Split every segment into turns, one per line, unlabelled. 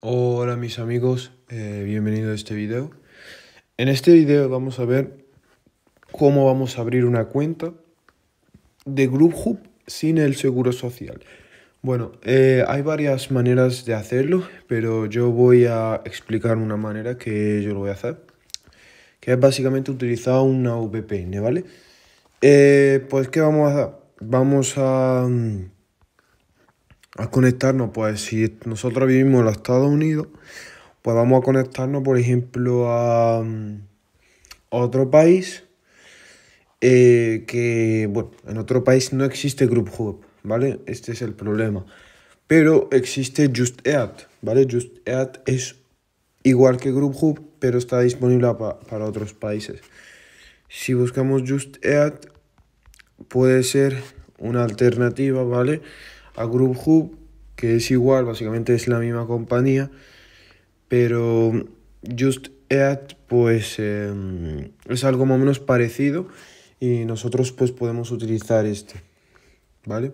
Hola mis amigos, bienvenidos eh, bienvenido a este video. En este video vamos a ver cómo vamos a abrir una cuenta de GroupHub sin el seguro social. Bueno, eh, hay varias maneras de hacerlo, pero yo voy a explicar una manera que yo lo voy a hacer, que es básicamente utilizar una VPN, ¿vale? Eh, pues, ¿qué vamos a hacer? Vamos a mm, a conectarnos, pues si nosotros vivimos en los Estados Unidos, pues vamos a conectarnos, por ejemplo, a mm, otro país eh, que, bueno, en otro país no existe Group Hub, ¿vale? Este es el problema. Pero existe Just ¿vale? Just es igual que Group Hub, pero está disponible para otros países. Si buscamos Just puede ser una alternativa, ¿vale? a GroupHub que es igual, básicamente es la misma compañía, pero Just pues em, es algo más o menos parecido y nosotros pues podemos utilizar este, ¿vale?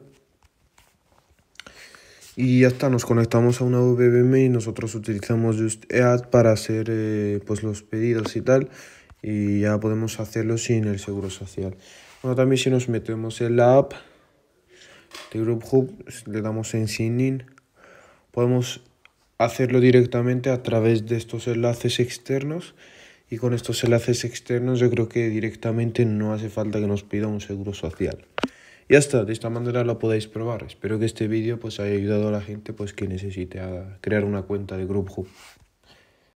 Y ya está, nos conectamos a una VBM y nosotros utilizamos Just para hacer eh, pues los pedidos y tal y ya podemos hacerlo sin el seguro social. Bueno, también si nos metemos en la app de Group le damos en Sign podemos hacerlo directamente a través de estos enlaces externos y con estos enlaces externos yo creo que directamente no hace falta que nos pida un seguro social. Y hasta de esta manera lo podéis probar. Espero que este vídeo pues haya ayudado a la gente pues que necesite crear una cuenta de GroupHub.